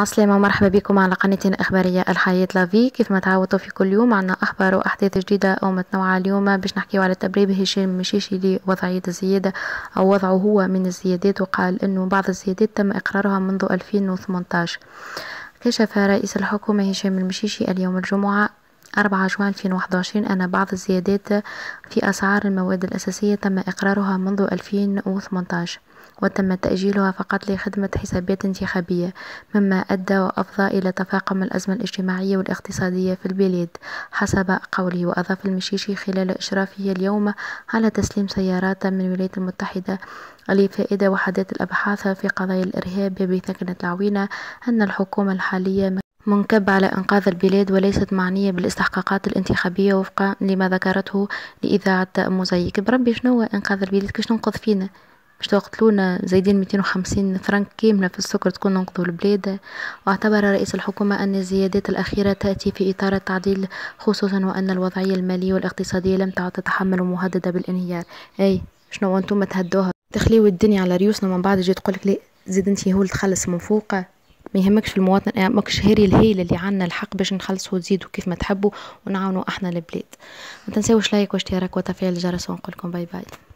السلامة ومرحبا بكم على قناتنا الإخبارية الحياة لافي كيف ما تعودتوا في كل يوم عنا أخبار وأحداث جديدة أو متنوعة اليوم باش نحكيو على تبريب هشام مشيشي لوضعية الزيادة أو وضعه هو من الزيادات وقال أنه بعض الزيادات تم إقرارها منذ 2018 كشف رئيس الحكومة هشام المشيشي اليوم الجمعة أربعة جوان 2021 أن بعض الزيادات في أسعار المواد الأساسية تم إقرارها منذ 2018 وتم تأجيلها فقط لخدمة حسابات انتخابية مما أدى وأفضى إلى تفاقم الأزمة الاجتماعية والاقتصادية في البلاد حسب قوله وأضاف المشيشي خلال إشرافه اليوم على تسليم سيارات من الولايات المتحدة لفائدة وحدات الأبحاث في قضايا الإرهاب بثكنة العوينة أن الحكومة الحالية منكب على إنقاذ البلاد وليست معنية بالاستحقاقات الانتخابية وفقا لما ذكرته لإذاعة موزايك بربي شنو إنقاذ البلاد كيش ننقذ فينا باش تقتلونا زايدين 250 فرنك كاملة في السكر تكون ننقذوا البلاد واعتبر رئيس الحكومة أن الزيادات الأخيرة تأتي في إطار التعديل خصوصا وأن الوضعية المالية والاقتصادية لم تعد تتحمل مهددة بالانهيار أي شنو أنتم تهدوها تخليو الدنيا على ريوسنا من بعد يجي تقولك لي زيد انتي هو اللي تخلص من فوقه ما يهمكش في المواطن يعني ماكش هاري الهيل اللي عندنا الحق باش نخلصه وتزيدوا كيف ما تحبوا ونعاونوا احنا البلاد ما تنساوش لايك واشتراك وتفعيل الجرس ونقولكم باي باي